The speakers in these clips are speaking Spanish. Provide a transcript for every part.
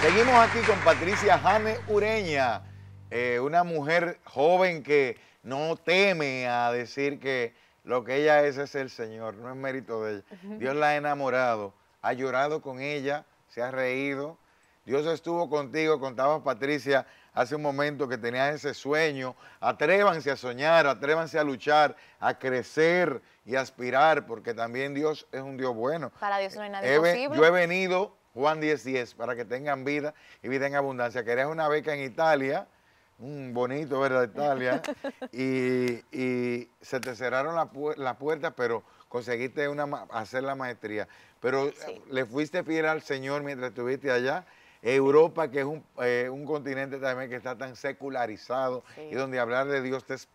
Seguimos aquí con Patricia Jame Ureña, eh, una mujer joven que no teme a decir que lo que ella es es el Señor, no es mérito de ella. Dios la ha enamorado, ha llorado con ella, se ha reído. Dios estuvo contigo, contaba Patricia hace un momento que tenías ese sueño. Atrévanse a soñar, atrévanse a luchar, a crecer y aspirar, porque también Dios es un Dios bueno. Para Dios no hay nadie posible. Yo he venido Juan 10.10, 10, para que tengan vida y vida en abundancia. Querías una beca en Italia, un bonito, ¿verdad? Italia, y, se te cerraron las puertas, pero conseguiste hacer la maestría. Pero eh, le fuiste fiel al Señor mientras estuviste allá. Europa, que es un, eh, continente también que está tan secularizado y donde hablar de Dios te es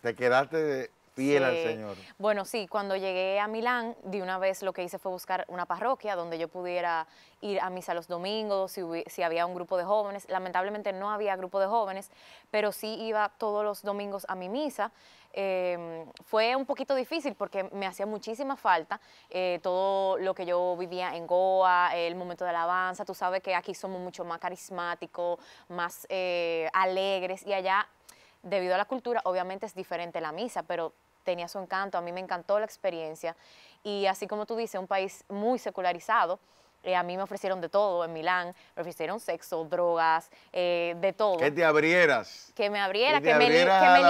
te quedaste de. Fiel al Señor. Bueno, sí, cuando llegué a Milán, de una vez lo que hice fue buscar una parroquia donde yo pudiera ir a misa los domingos, si, si, había un grupo de jóvenes. Lamentablemente no había grupo de jóvenes, pero sí iba todos los domingos a mi misa. Em, fue un poquito difícil porque me hacía muchísima falta eh, todo lo que yo vivía en Goa, el momento de alabanza. Tú sabes que aquí somos mucho más carismáticos, más eh, alegres y allá debido a la cultura, obviamente es diferente la misa, pero tenía su encanto, a mí me encantó la experiencia. Y así como tú dices, un país muy secularizado, eh, a mí me ofrecieron de todo en Milán, me ofrecieron sexo, drogas, eh, de todo. Que te abrieras. Que me abriera, que, me, a a,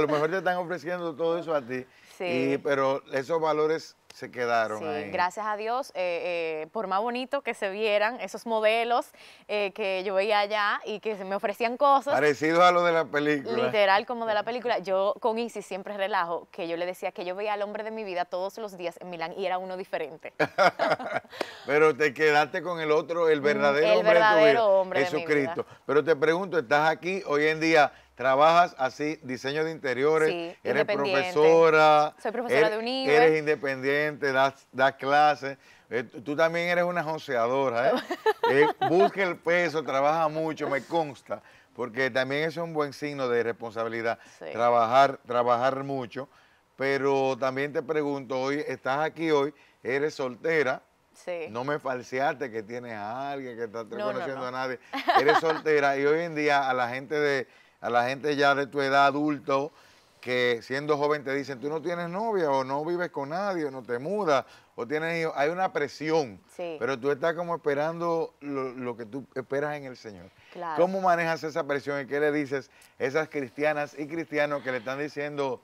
lo mejor te están ofreciendo todo eso a ti, sí. pero esos valores se quedaron ahí. Gracias a Dios, eh, eh, por más bonito que se vieran esos modelos eh, que yo veía allá y que me ofrecían cosas. Parecidos a lo de la película. Literal, como de la película. Yo con Isis siempre relajo que yo le decía que yo veía al hombre de mi vida todos los días en Milán y era uno diferente. Pero te quedaste con el otro, el mm, verdadero hombre de tu hombre Jesucristo. Pero te pregunto, ¿estás aquí hoy en día? trabajas así, diseño de interiores, eres profesora. Soy profesora eres, Eres independiente, das, clases. Eh, tú también eres una joseadora, ¿eh? ¿eh? busca el peso, trabaja mucho, me consta, porque también es un buen signo de responsabilidad, trabajar, trabajar mucho. Pero también te pregunto, hoy estás aquí hoy, eres soltera, Sí. No me falseaste que tienes a alguien, que estás reconociendo a nadie. Eres soltera y hoy en día a la gente de, a la gente ya de tu edad adulto que siendo joven te dicen, tú no tienes novia o no vives con nadie o no te mudas o tienes hijos, hay una presión, pero tú estás como esperando lo, que tú esperas en el Señor. ¿Cómo manejas esa presión y qué le dices a esas cristianas y cristianos que le están diciendo,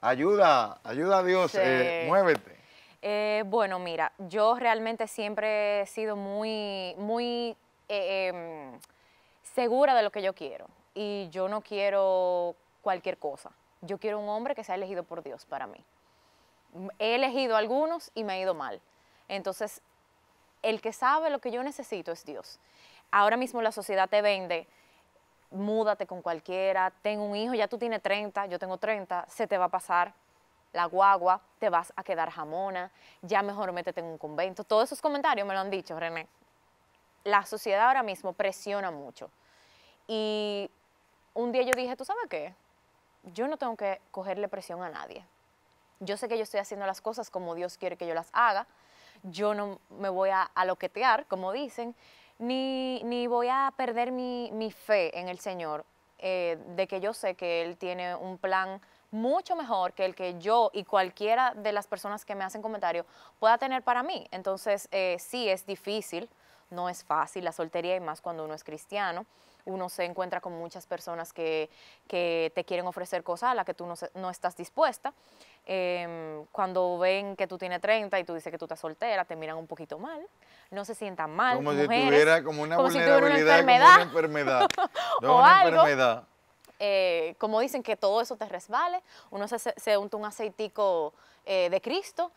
ayuda, ayuda a Dios, eh, muévete? Eh, bueno, mira, yo realmente siempre he sido muy, muy eh, em, segura de lo que yo quiero y yo no quiero cualquier cosa. Yo quiero un hombre que sea elegido por Dios para mí. He elegido algunos y me ha ido mal. Entonces, el que sabe lo que yo necesito es Dios. Ahora mismo la sociedad te vende, múdate con cualquiera, tengo un hijo, ya tú tienes 30, yo tengo 30, se te va a pasar la guagua, te vas a quedar jamona, ya mejor métete en un convento. Todos esos comentarios me lo han dicho, René. La sociedad ahora mismo presiona mucho. Y un día yo dije, ¿tú sabes qué? Yo no tengo que cogerle presión a nadie. Yo sé que yo estoy haciendo las cosas como Dios quiere que yo las haga. Yo no me voy a, a loquetear, como dicen, ni, voy a perder mi, fe en el Señor, eh, de que yo sé que Él tiene un plan mucho mejor que el que yo y cualquiera de las personas que me hacen comentario pueda tener para mí. Entonces, eh, sí, es difícil, no es fácil la soltería y más cuando uno es cristiano uno se encuentra con muchas personas que, te quieren ofrecer cosas a las que tú no, no estás dispuesta. Em, cuando ven que tú tienes 30 y tú dices que tú estás soltera, te miran un poquito mal, no se sientan mal. Como si tuviera como una enfermedad. una enfermedad. o algo. Eh, como dicen, que todo eso te resbale, uno se, se unta un aceitico eh, de Cristo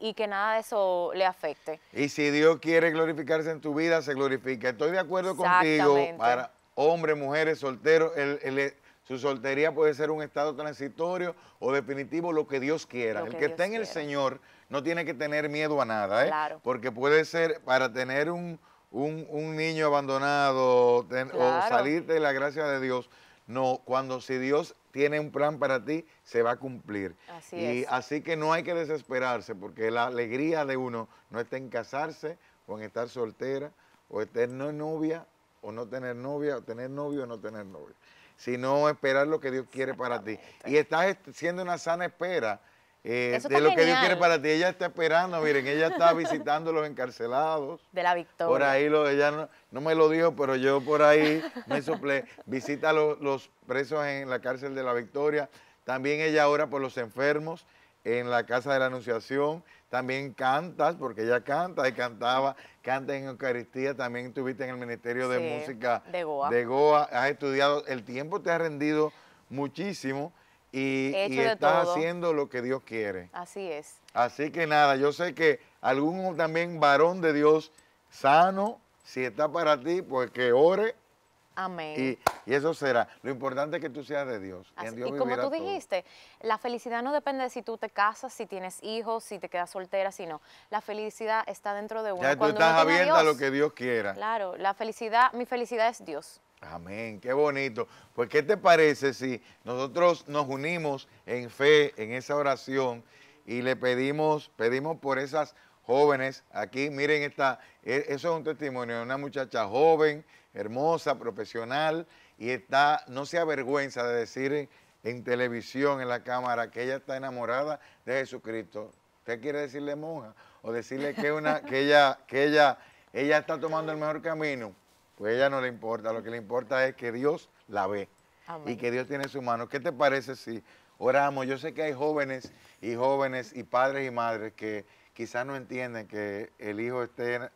y, que nada de eso le afecte. Y si Dios quiere glorificarse en tu vida, se glorifica. Estoy de acuerdo contigo para hombres, mujeres, solteros. El, su soltería puede ser un estado transitorio o definitivo, lo que Dios quiera. el que está en el Señor no tiene que tener miedo a nada, ¿eh? Porque puede ser para tener un, niño abandonado o salir de la gracia de Dios no, cuando si Dios tiene un plan para ti, se va a cumplir. Así y así que no hay que desesperarse, porque la alegría de uno no está en casarse o en estar soltera o estar no novia o no tener novia o tener novio o no tener novio, sino esperar lo que Dios quiere para ti. Y estás siendo una sana espera eh, de lo que Dios quiere para ti. Ella está esperando, miren, ella está visitando los encarcelados. De la victoria. Por ahí, lo, ella no, me lo dijo, pero yo por ahí me soplé. Visita los, los presos en la cárcel de la victoria. También ella ora por los enfermos en la Casa de la Anunciación. También cantas, porque ella canta y cantaba, canta en Eucaristía. También estuviste en el Ministerio de Música de Goa. de Goa. Has estudiado, el tiempo te ha rendido muchísimo y, estás haciendo lo que Dios quiere. Así es. Así que nada, yo sé que algún también varón de Dios sano, si está para ti, pues que ore. Amén. Y, eso será. Lo importante es que tú seas de Dios. y como tú dijiste, la felicidad no depende de si tú te casas, si tienes hijos, si te quedas soltera, sino la felicidad está dentro de uno. Ya tú estás abierta a lo que Dios quiera. Claro, la felicidad, mi felicidad es Dios. Amén, qué bonito. Pues, ¿qué te parece si nosotros nos unimos en fe, en esa oración, y le pedimos, pedimos por esas jóvenes aquí, miren, esta, e, eso es un testimonio de una muchacha joven, hermosa, profesional, y está, no se avergüenza de decir en televisión, en la cámara, que ella está enamorada de Jesucristo. ¿Usted quiere decirle monja? O decirle que, una, que, ella, que ella, ella está tomando el mejor camino. Pues ella no le importa, lo que le importa es que Dios la ve y que Dios tiene su mano. ¿Qué te parece si oramos? Yo sé que hay jóvenes y jóvenes y padres y madres que quizás no entienden que el hijo esté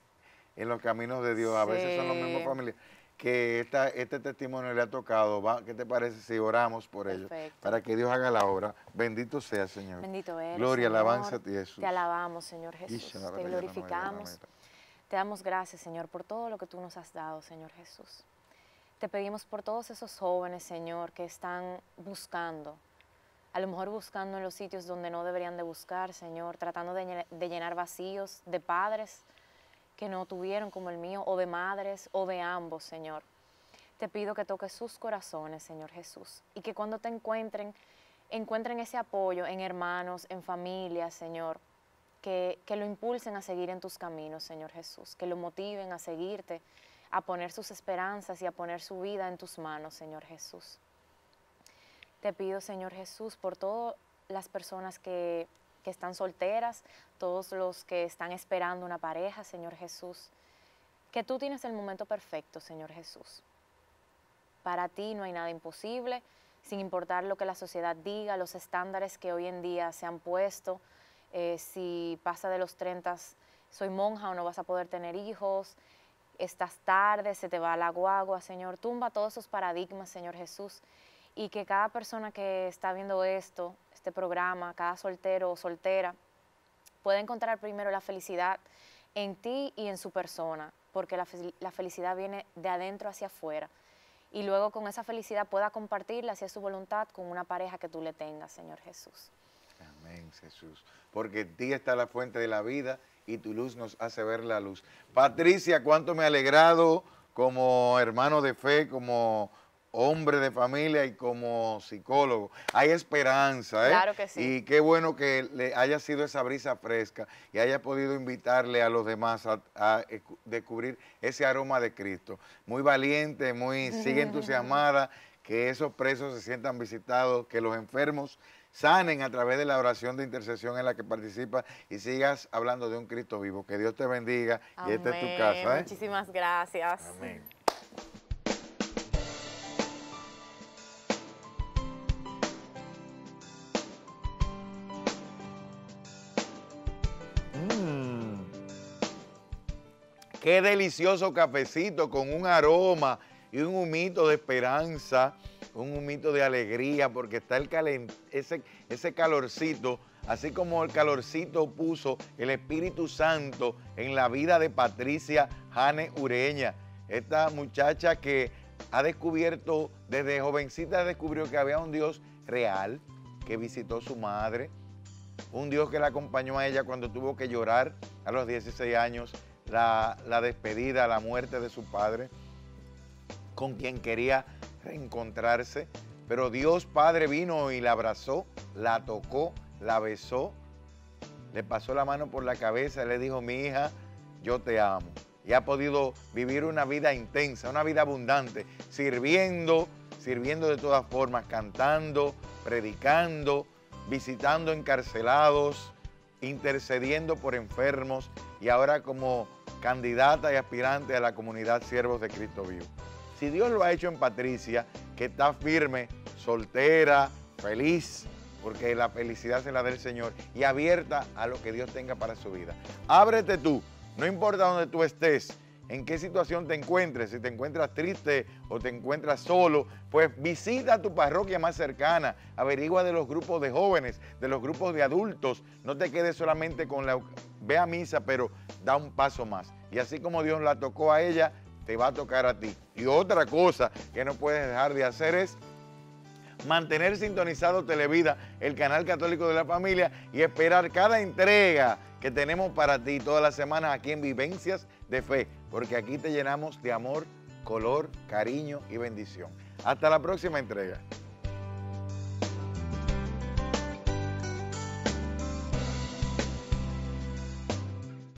en, los caminos de Dios, a veces son los mismos familiares que este testimonio le ha tocado. ¿Qué te parece si oramos por ellos? Para que Dios haga la obra. Bendito sea, Señor. Bendito eres. Gloria, alabanza a ti, Jesús. Te alabamos, Señor Jesús. Te glorificamos. Te damos gracias, Señor, por todo lo que tú nos has dado, Señor Jesús. Te pedimos por todos esos jóvenes, Señor, que están buscando, a lo mejor buscando en los sitios donde no deberían de buscar, Señor, tratando de, llenar vacíos de padres que no tuvieron como el mío, o de madres, o de ambos, Señor. Te pido que toques sus corazones, Señor Jesús, y que cuando te encuentren, encuentren ese apoyo en hermanos, en familia, Señor, que, lo impulsen a seguir en tus caminos, Señor Jesús, que lo motiven a seguirte, a poner sus esperanzas y a poner su vida en tus manos, Señor Jesús. Te pido, Señor Jesús, por todas las personas que, que están solteras, todos los que están esperando una pareja, Señor Jesús, que tú tienes el momento perfecto, Señor Jesús. Para ti no hay nada imposible, sin importar lo que la sociedad diga, los estándares que hoy en día se han puesto eh, si pasa de los 30, soy monja o no vas a poder tener hijos, estás tarde, se te va la guagua, Señor, tumba todos esos paradigmas, Señor Jesús, y que cada persona que está viendo esto, este programa, cada soltero o soltera, pueda encontrar primero la felicidad en ti y en su persona, porque la, felicidad viene de adentro hacia afuera y luego con esa felicidad pueda compartirla, si es su voluntad, con una pareja que tú le tengas, Señor Jesús. Amén, Jesús. Porque en ti está la fuente de la vida y tu luz nos hace ver la luz. Patricia, cuánto me ha alegrado como hermano de fe, como hombre de familia y como psicólogo. Hay esperanza, ¿eh? Claro que sí. Y qué bueno que le haya sido esa brisa fresca y haya podido invitarle a los demás a, descubrir ese aroma de Cristo. Muy valiente, muy, sigue entusiasmada, que esos presos se sientan visitados, que los enfermos sanen a través de la oración de intercesión en la que participas y sigas hablando de un Cristo vivo. Que Dios te bendiga y esta es tu casa. ¿eh? Muchísimas gracias. Amén. Mm. Qué delicioso cafecito con un aroma y un humito de esperanza un mito de alegría porque está el ese, ese calorcito, así como el calorcito puso el Espíritu Santo en la vida de Patricia Jane Ureña, esta muchacha que ha descubierto, desde jovencita descubrió que había un Dios real que visitó su madre, un Dios que la acompañó a ella cuando tuvo que llorar a los 16 años la, la despedida, la muerte de su padre, con quien quería reencontrarse, pero Dios Padre vino y la abrazó, la tocó, la besó, le pasó la mano por la cabeza y le dijo, mi hija, yo te amo. Y ha podido vivir una vida intensa, una vida abundante, sirviendo, sirviendo de todas formas, cantando, predicando, visitando encarcelados, intercediendo por enfermos y ahora como candidata y aspirante a la comunidad Siervos de Cristo Vivo. Si Dios lo ha hecho en Patricia, que está firme, soltera, feliz, porque la felicidad se la da el Señor y abierta a lo que Dios tenga para su vida. Ábrete tú, no importa dónde tú estés, en qué situación te encuentres, si te encuentras triste o te encuentras solo, pues visita tu parroquia más cercana, averigua de los grupos de jóvenes, de los grupos de adultos, no te quedes solamente con la... Ve a misa, pero da un paso más. Y así como Dios la tocó a ella, te va a tocar a ti. Y otra cosa que no puedes dejar de hacer es mantener sintonizado Televida, el canal católico de la familia, y esperar cada entrega que tenemos para ti todas las semanas aquí en Vivencias de Fe, porque aquí te llenamos de amor, color, cariño y bendición. Hasta la próxima entrega.